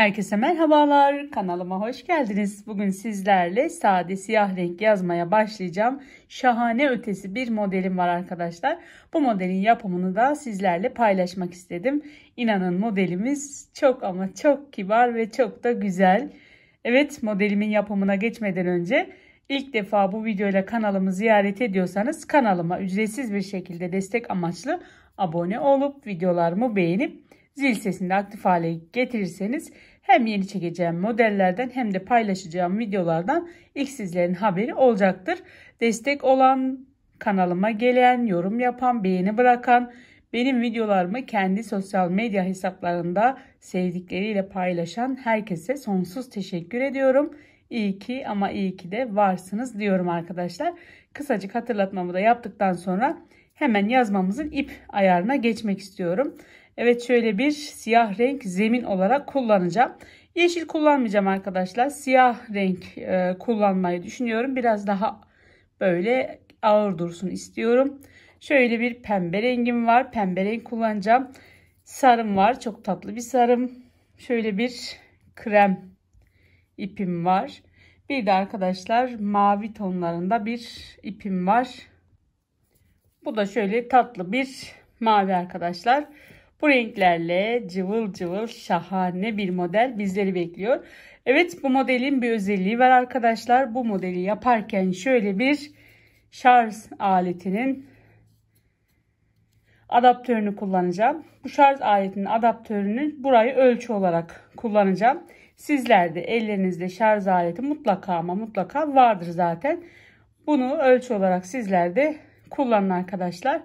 Herkese merhabalar. Kanalıma hoş geldiniz. Bugün sizlerle sade siyah renk yazmaya başlayacağım. Şahane ötesi bir modelim var arkadaşlar. Bu modelin yapımını da sizlerle paylaşmak istedim. İnanın modelimiz çok ama çok kibar ve çok da güzel. Evet modelimin yapımına geçmeden önce ilk defa bu videoyla kanalımı ziyaret ediyorsanız kanalıma ücretsiz bir şekilde destek amaçlı abone olup videolarımı beğenip zil sesini de aktif hale getirirseniz hem yeni çekeceğim modellerden hem de paylaşacağım videolardan ilk sizlerin haberi olacaktır. Destek olan, kanalıma gelen, yorum yapan, beğeni bırakan, benim videolarımı kendi sosyal medya hesaplarında sevdikleriyle paylaşan herkese sonsuz teşekkür ediyorum. İyi ki ama iyi ki de varsınız diyorum arkadaşlar. Kısacık hatırlatmamı da yaptıktan sonra hemen yazmamızın ip ayarına geçmek istiyorum. Evet şöyle bir siyah renk zemin olarak kullanacağım. Yeşil kullanmayacağım arkadaşlar. Siyah renk e, kullanmayı düşünüyorum. Biraz daha böyle ağır dursun istiyorum. Şöyle bir pembe rengim var. Pembe renk kullanacağım. Sarım var. Çok tatlı bir sarım. Şöyle bir krem ipim var. Bir de arkadaşlar mavi tonlarında bir ipim var. Bu da şöyle tatlı bir mavi arkadaşlar. Bu renklerle cıvıl cıvıl şahane bir model bizleri bekliyor. Evet bu modelin bir özelliği var arkadaşlar. Bu modeli yaparken şöyle bir şarj aletinin adaptörünü kullanacağım. Bu şarj aletinin adaptörünü burayı ölçü olarak kullanacağım. Sizlerde ellerinizde şarj aleti mutlaka ama mutlaka vardır zaten. Bunu ölçü olarak sizlerde kullanın arkadaşlar.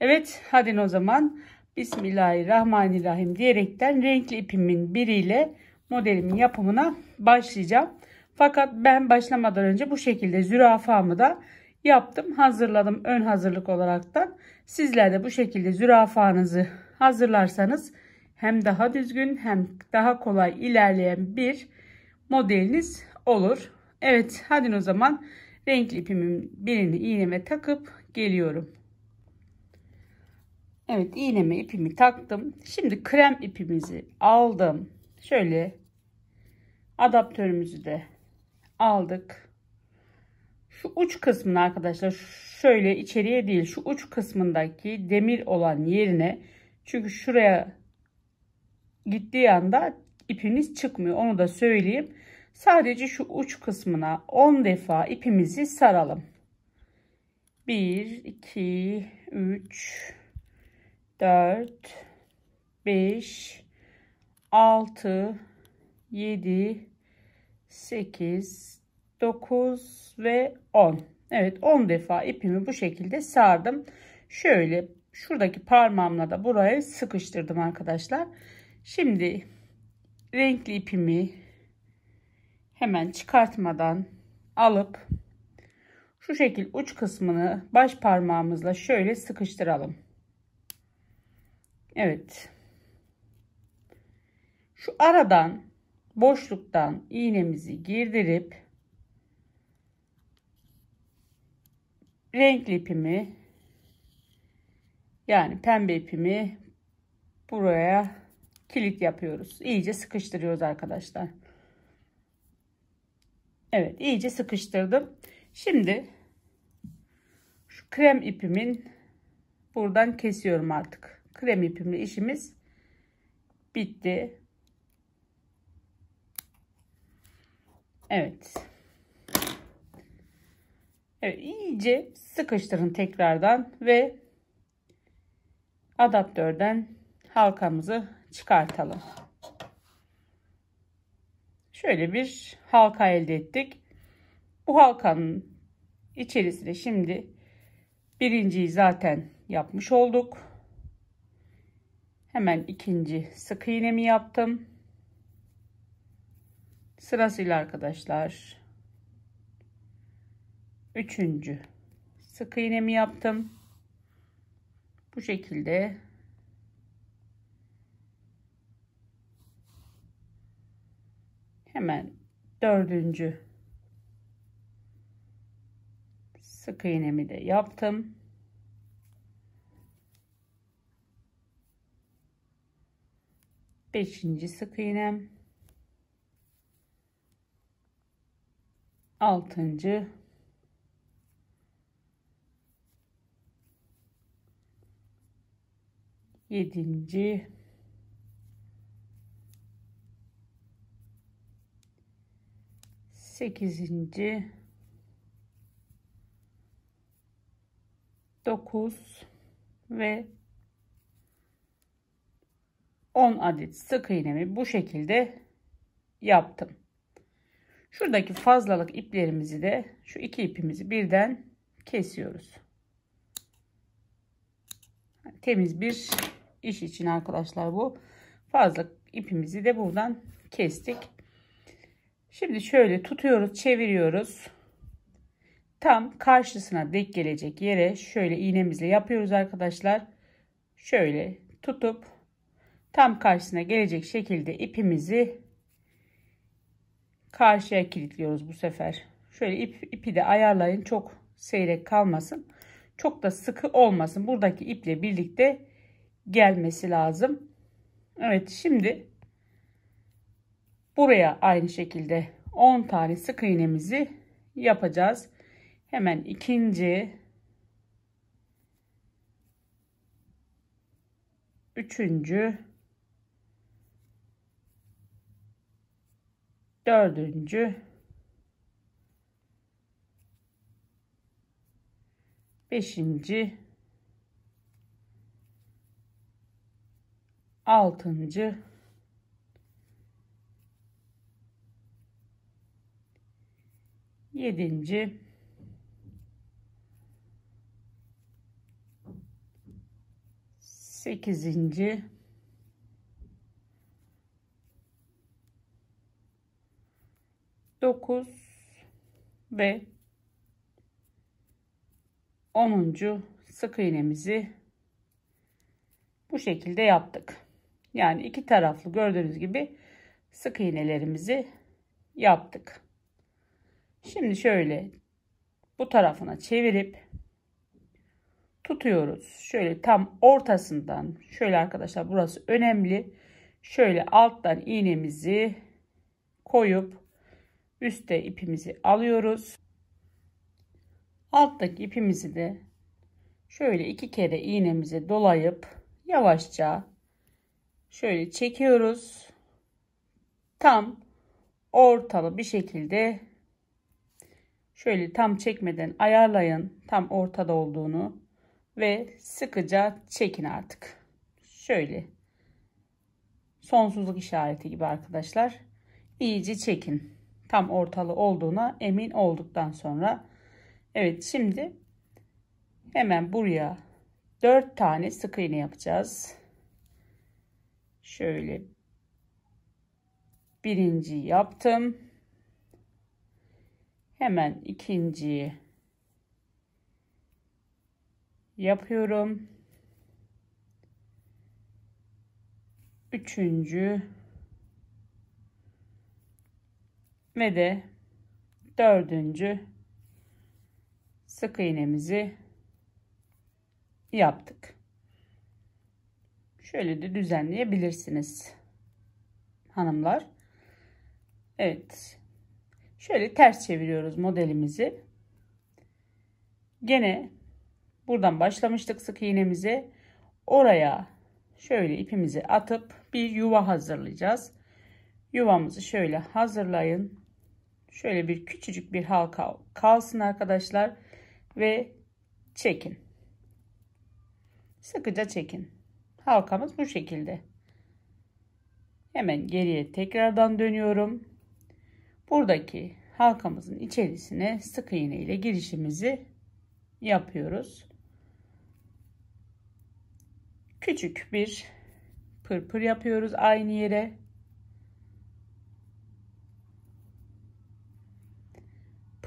Evet hadi o zaman Bismillahirrahmanirrahim diyerekten renkli ipimin biriyle modelimin yapımına başlayacağım. Fakat ben başlamadan önce bu şekilde zürafamı da yaptım. Hazırladım ön hazırlık olaraktan. Sizler de bu şekilde zürafanızı hazırlarsanız hem daha düzgün hem daha kolay ilerleyen bir modeliniz olur. Evet hadi o zaman renkli ipimin birini iğneme takıp geliyorum. Evet iğnemi ipimi taktım. Şimdi krem ipimizi aldım. Şöyle adaptörümüzü de aldık. Şu uç kısmını arkadaşlar şöyle içeriye değil şu uç kısmındaki demir olan yerine çünkü şuraya gittiği anda ipimiz çıkmıyor. Onu da söyleyeyim. Sadece şu uç kısmına 10 defa ipimizi saralım. 1, 2, 3, 4 5 6 7 8 9 ve 10 Evet 10 defa ipimi bu şekilde sardım şöyle şuradaki parmağımla da buraya sıkıştırdım arkadaşlar şimdi renkli ipimi hemen çıkartmadan alıp şu şekil uç kısmını baş parmağımızla şöyle sıkıştıralım Evet. Şu aradan boşluktan iğnemizi girdirip renkli ipimi yani pembe ipimi buraya kilit yapıyoruz. İyice sıkıştırıyoruz arkadaşlar. Evet iyice sıkıştırdım. Şimdi şu krem ipimin buradan kesiyorum artık krem ipimle işimiz bitti. Evet. Evet, iyice sıkıştırın tekrardan ve adaptörden halkamızı çıkartalım. Şöyle bir halka elde ettik. Bu halkanın içerisine şimdi birinciyi zaten yapmış olduk. Hemen ikinci sık iğnemi yaptım. Sırasıyla arkadaşlar. Üçüncü sık iğnemi yaptım. Bu şekilde hemen dördüncü sık iğnemi de yaptım. 5. sık iğnem 6. Yedinci, sekizinci, dokuz ve 10 adet sık iğnemi bu şekilde yaptım. Şuradaki fazlalık iplerimizi de şu iki ipimizi birden kesiyoruz. Temiz bir iş için arkadaşlar bu. fazlalık ipimizi de buradan kestik. Şimdi şöyle tutuyoruz, çeviriyoruz. Tam karşısına denk gelecek yere şöyle iğnemizle yapıyoruz arkadaşlar. Şöyle tutup tam karşısına gelecek şekilde ipimizi karşıya kilitliyoruz bu sefer. Şöyle ip, ipi de ayarlayın. Çok seyrek kalmasın. Çok da sıkı olmasın. Buradaki iple birlikte gelmesi lazım. Evet şimdi buraya aynı şekilde 10 tane sık iğnemizi yapacağız. Hemen ikinci üçüncü dördüncü beşinci altıncı yedinci sekizinci 9 ve 10. sık iğnemizi bu şekilde yaptık. Yani iki taraflı gördüğünüz gibi sık iğnelerimizi yaptık. Şimdi şöyle bu tarafına çevirip tutuyoruz. Şöyle tam ortasından şöyle arkadaşlar burası önemli. Şöyle alttan iğnemizi koyup üstte ipimizi alıyoruz. Alttaki ipimizi de şöyle iki kere iğnemize dolayıp yavaşça şöyle çekiyoruz. Tam ortalı bir şekilde şöyle tam çekmeden ayarlayın tam ortada olduğunu ve sıkıca çekin artık. Şöyle sonsuzluk işareti gibi arkadaşlar iyice çekin tam ortalı olduğuna emin olduktan sonra evet şimdi hemen buraya 4 tane sık iğne yapacağız. Şöyle birinci yaptım. Hemen ikinciyi yapıyorum. Üçüncü ve de dördüncü sık iğnemizi yaptık. Şöyle de düzenleyebilirsiniz hanımlar. Evet. Şöyle ters çeviriyoruz modelimizi. Gene buradan başlamıştık sık iğnemize. Oraya şöyle ipimizi atıp bir yuva hazırlayacağız. Yuvamızı şöyle hazırlayın şöyle bir küçücük bir halka kalsın arkadaşlar ve çekin. Sıkıca çekin. Halkamız bu şekilde. Hemen geriye tekrardan dönüyorum. Buradaki halkamızın içerisine sık iğne ile girişimizi yapıyoruz. Küçük bir pırpır yapıyoruz aynı yere.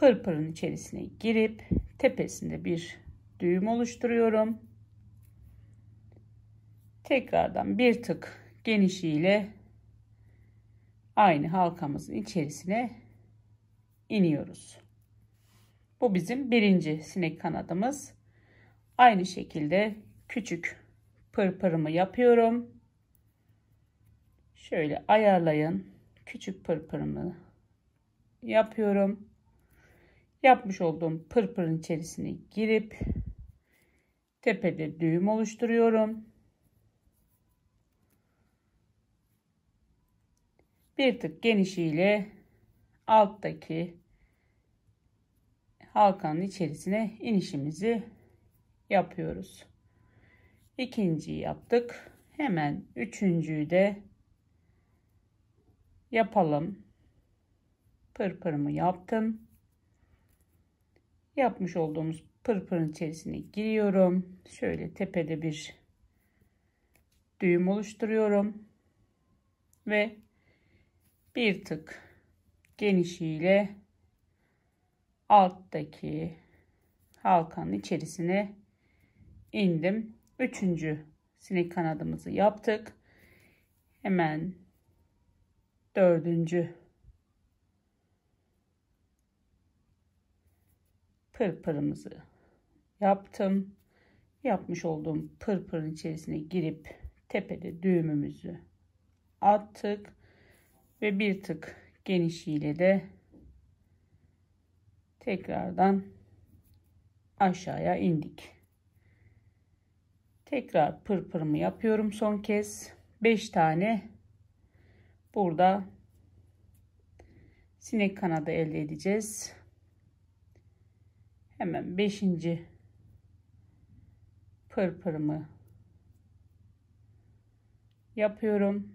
pırpırın içerisine girip tepesinde bir düğüm oluşturuyorum. Tekrardan bir tık genişliğiyle aynı halkamızın içerisine iniyoruz. Bu bizim birinci sinek kanadımız. Aynı şekilde küçük pırpırımı yapıyorum. Şöyle ayarlayın. Küçük pırpırımı yapıyorum yapmış olduğum pırpırın içerisine girip tepede düğüm oluşturuyorum. Bir tık genişliğiyle alttaki halkanın içerisine inişimizi yapıyoruz. İkinciyi yaptık. Hemen üçüncüyü de yapalım. Pırpırımı yaptım yapmış olduğumuz pırpırın içerisine giriyorum. Şöyle tepede bir düğüm oluşturuyorum. Ve bir tık genişliğiyle alttaki halkanın içerisine indim. Üçüncü sinek kanadımızı yaptık. Hemen dördüncü pırpırımızı yaptım. Yapmış olduğum pırpırın içerisine girip tepede düğümümüzü attık ve bir tık genişliğiyle de tekrardan aşağıya indik. Tekrar pırpırımı yapıyorum son kez. 5 tane burada sinek kanadı elde edeceğiz. Hemen beşinci pırpırımı yapıyorum.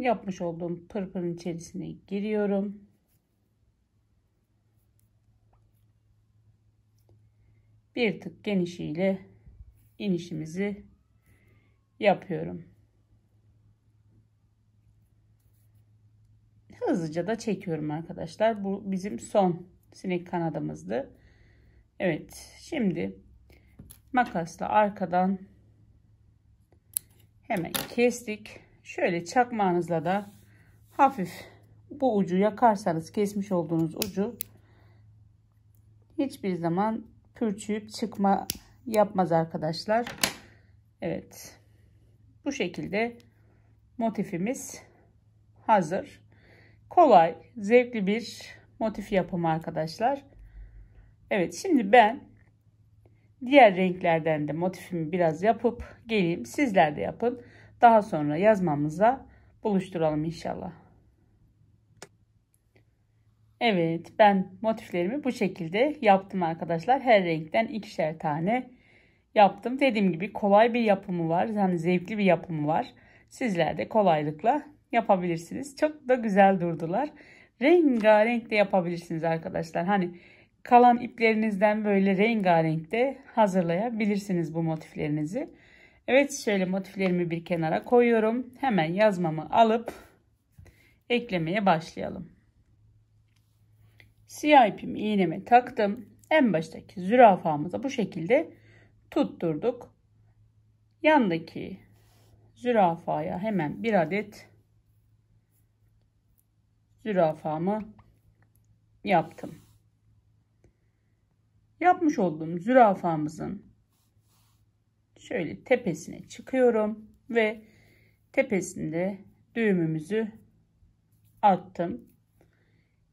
Yapmış olduğum pırpırın içerisine giriyorum. bir tık genişiyle inişimizi yapıyorum. Hızlıca da çekiyorum arkadaşlar. Bu bizim son sinek kanadımızdı. Evet şimdi makasla arkadan hemen kestik. Şöyle çakmağınızla da hafif bu ucu yakarsanız kesmiş olduğunuz ucu hiçbir zaman pürçüyüp çıkma yapmaz arkadaşlar. Evet. Bu şekilde motifimiz hazır. Kolay, zevkli bir motif yapımı arkadaşlar. Evet şimdi ben diğer renklerden de motifimi biraz yapıp geleyim. Sizler de yapın. Daha sonra yazmamıza buluşturalım inşallah. Evet ben motiflerimi bu şekilde yaptım arkadaşlar. Her renkten ikişer tane yaptım. Dediğim gibi kolay bir yapımı var. Yani zevkli bir yapımı var. Sizler de kolaylıkla yapabilirsiniz. Çok da güzel durdular. Rengarenk de yapabilirsiniz arkadaşlar. Hani kalan iplerinizden böyle rengarenk de hazırlayabilirsiniz bu motiflerinizi. Evet şöyle motiflerimi bir kenara koyuyorum. Hemen yazmamı alıp eklemeye başlayalım. Siyah ipimi iğneme taktım. En baştaki zürafamıza bu şekilde tutturduk. Yandaki zürafaya hemen bir adet zürafamı yaptım. Yapmış olduğum zürafamızın şöyle tepesine çıkıyorum ve tepesinde düğümümüzü attım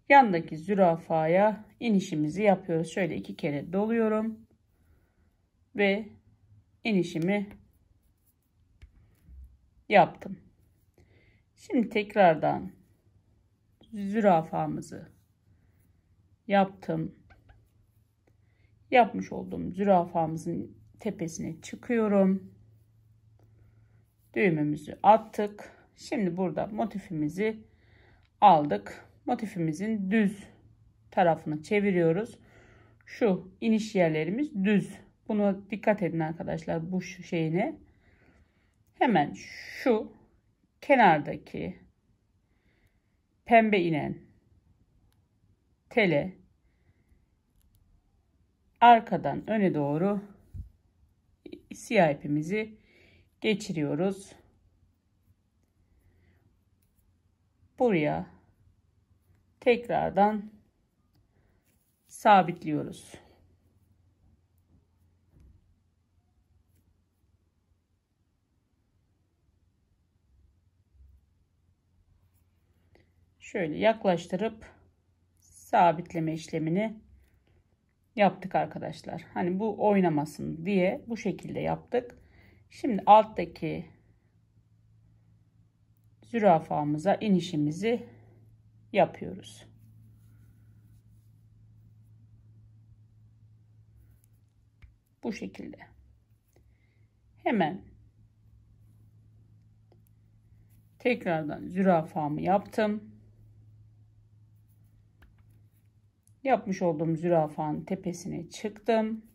yandaki zürafaya inişimizi yapıyoruz. Şöyle iki kere doluyorum ve inişimi yaptım. Şimdi tekrardan zürafamızı yaptım. Yapmış olduğum zürafamızın tepesine çıkıyorum. Düğümümüzü attık. Şimdi burada motifimizi aldık motifimizin düz tarafını çeviriyoruz. Şu iniş yerlerimiz düz. Bunu dikkat edin arkadaşlar bu şeyini Hemen şu kenardaki pembe inen tele arkadan öne doğru siyah ipimizi geçiriyoruz. Buraya tekrardan sabitliyoruz. Şöyle yaklaştırıp sabitleme işlemini yaptık arkadaşlar. Hani bu oynamasın diye bu şekilde yaptık. Şimdi alttaki zürafamıza inişimizi yapıyoruz. Bu şekilde. Hemen tekrardan zürafamı yaptım. Yapmış olduğum zürafanın tepesine çıktım.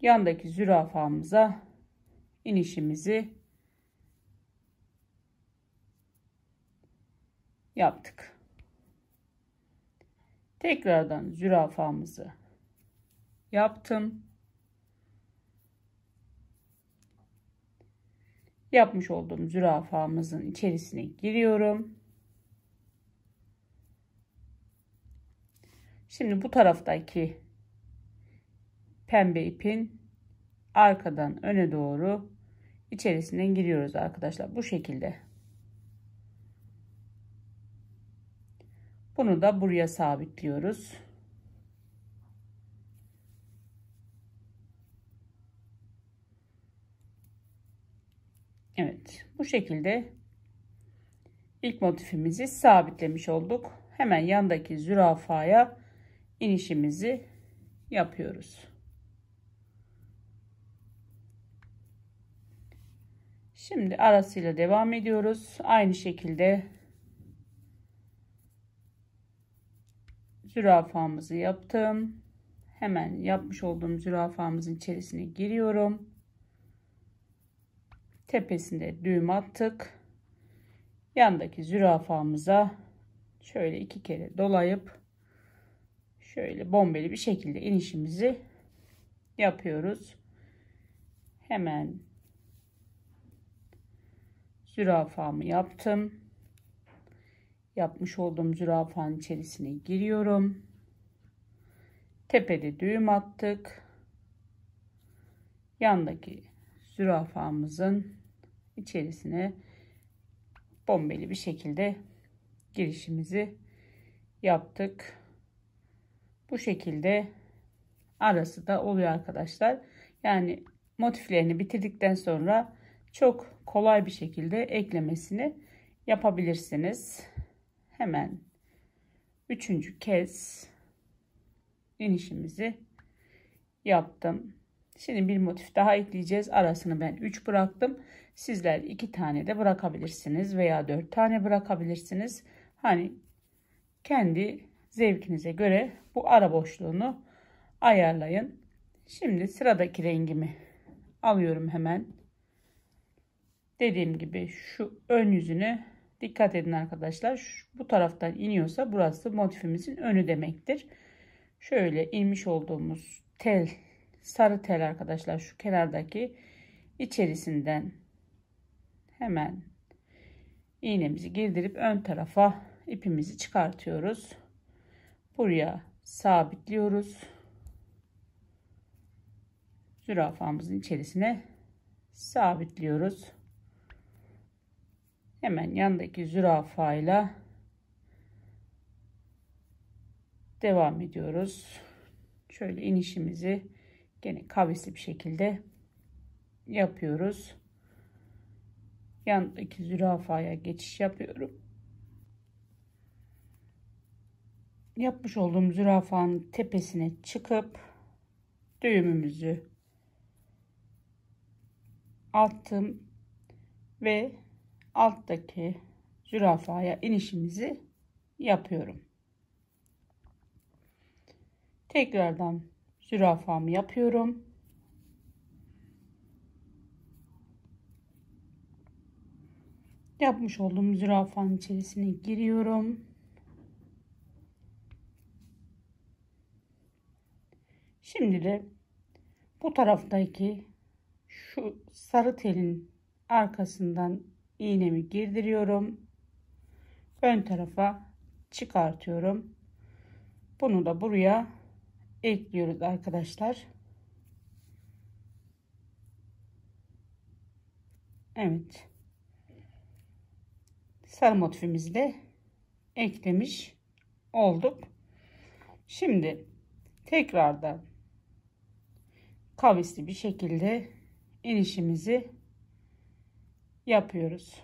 Yandaki zürafamıza inişimizi yaptık. Tekrardan zürafamızı yaptım. Yapmış olduğum zürafamızın içerisine giriyorum. Şimdi bu taraftaki pembe ipin arkadan öne doğru içerisine giriyoruz arkadaşlar. Bu şekilde Bunu da buraya sabitliyoruz. Evet bu şekilde ilk motifimizi sabitlemiş olduk. Hemen yandaki zürafaya inişimizi yapıyoruz. Şimdi arasıyla devam ediyoruz. Aynı şekilde zürafamızı yaptım. Hemen yapmış olduğum zürafamızın içerisine giriyorum. Tepesinde düğüm attık. Yandaki zürafamıza şöyle iki kere dolayıp şöyle bombeli bir şekilde inişimizi yapıyoruz. Hemen zürafamı yaptım yapmış olduğum zürafanın içerisine giriyorum. Tepede düğüm attık. Yandaki zürafamızın içerisine bombeli bir şekilde girişimizi yaptık. Bu şekilde arası da oluyor arkadaşlar. Yani motiflerini bitirdikten sonra çok kolay bir şekilde eklemesini yapabilirsiniz hemen üçüncü kez inişimizi yaptım. Şimdi bir motif daha ekleyeceğiz. Arasını ben 3 bıraktım. Sizler 2 tane de bırakabilirsiniz veya 4 tane bırakabilirsiniz. Hani kendi zevkinize göre bu ara boşluğunu ayarlayın. Şimdi sıradaki rengimi alıyorum hemen. Dediğim gibi şu ön yüzünü Dikkat edin arkadaşlar. Şu, bu taraftan iniyorsa burası motifimizin önü demektir. Şöyle inmiş olduğumuz tel, sarı tel arkadaşlar şu kenardaki içerisinden hemen iğnemizi girdirip ön tarafa ipimizi çıkartıyoruz. Buraya sabitliyoruz. Zürafamızın içerisine sabitliyoruz hemen yandaki zürafayla devam ediyoruz. Şöyle inişimizi gene kavisli bir şekilde yapıyoruz. Yandaki zürafaya geçiş yapıyorum. Yapmış olduğum zürafanın tepesine çıkıp düğümümüzü attım ve alttaki zürafaya inişimizi yapıyorum. Tekrardan zürafamı yapıyorum. Yapmış olduğum zürafanın içerisine giriyorum. Şimdi de bu taraftaki şu sarı telin arkasından iğnemi girdiriyorum. Ön tarafa çıkartıyorum. Bunu da buraya ekliyoruz arkadaşlar. Evet. Sarı motifimizi de eklemiş olduk. Şimdi tekrardan kavisli bir şekilde inişimizi yapıyoruz.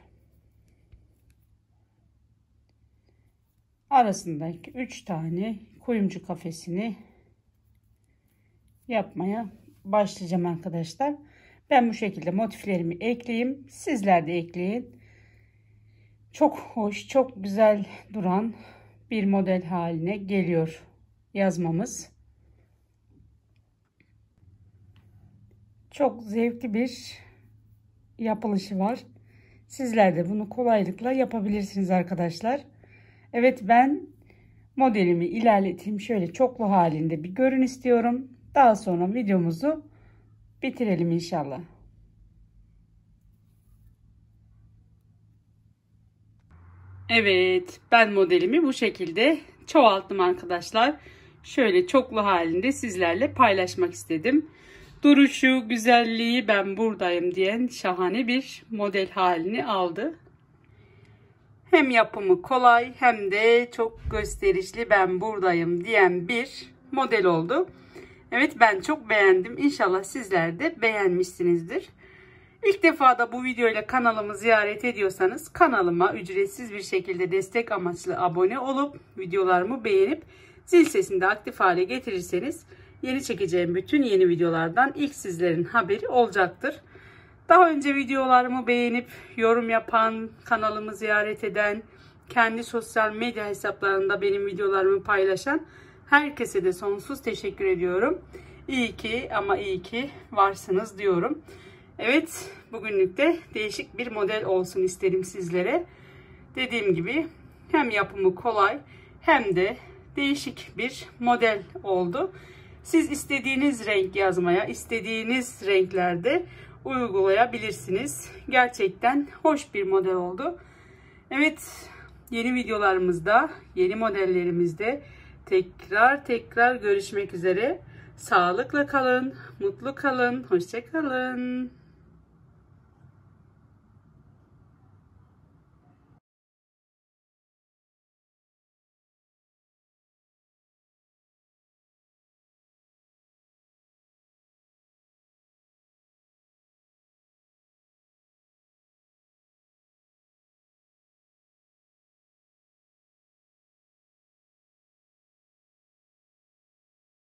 Arasındaki 3 tane kuyumcu kafesini yapmaya başlayacağım arkadaşlar. Ben bu şekilde motiflerimi ekleyeyim. Sizler de ekleyin. Çok hoş, çok güzel duran bir model haline geliyor yazmamız. Çok zevkli bir yapılışı var. Sizler de bunu kolaylıkla yapabilirsiniz arkadaşlar. Evet ben modelimi ilerleteyim. Şöyle çoklu halinde bir görün istiyorum. Daha sonra videomuzu bitirelim inşallah. Evet ben modelimi bu şekilde çoğalttım arkadaşlar. Şöyle çoklu halinde sizlerle paylaşmak istedim duruşu, güzelliği ben buradayım diyen şahane bir model halini aldı. Hem yapımı kolay hem de çok gösterişli ben buradayım diyen bir model oldu. Evet ben çok beğendim. İnşallah sizler de beğenmişsinizdir. İlk defa da bu videoyla kanalımı ziyaret ediyorsanız kanalıma ücretsiz bir şekilde destek amaçlı abone olup videolarımı beğenip zil sesini de aktif hale getirirseniz yeni çekeceğim bütün yeni videolardan ilk sizlerin haberi olacaktır. Daha önce videolarımı beğenip yorum yapan, kanalımı ziyaret eden, kendi sosyal medya hesaplarında benim videolarımı paylaşan herkese de sonsuz teşekkür ediyorum. İyi ki ama iyi ki varsınız diyorum. Evet bugünlük de değişik bir model olsun isterim sizlere. Dediğim gibi hem yapımı kolay hem de değişik bir model oldu. Siz istediğiniz renk yazmaya, istediğiniz renklerde uygulayabilirsiniz. Gerçekten hoş bir model oldu. Evet, yeni videolarımızda, yeni modellerimizde tekrar tekrar görüşmek üzere. Sağlıkla kalın, mutlu kalın, hoşça kalın.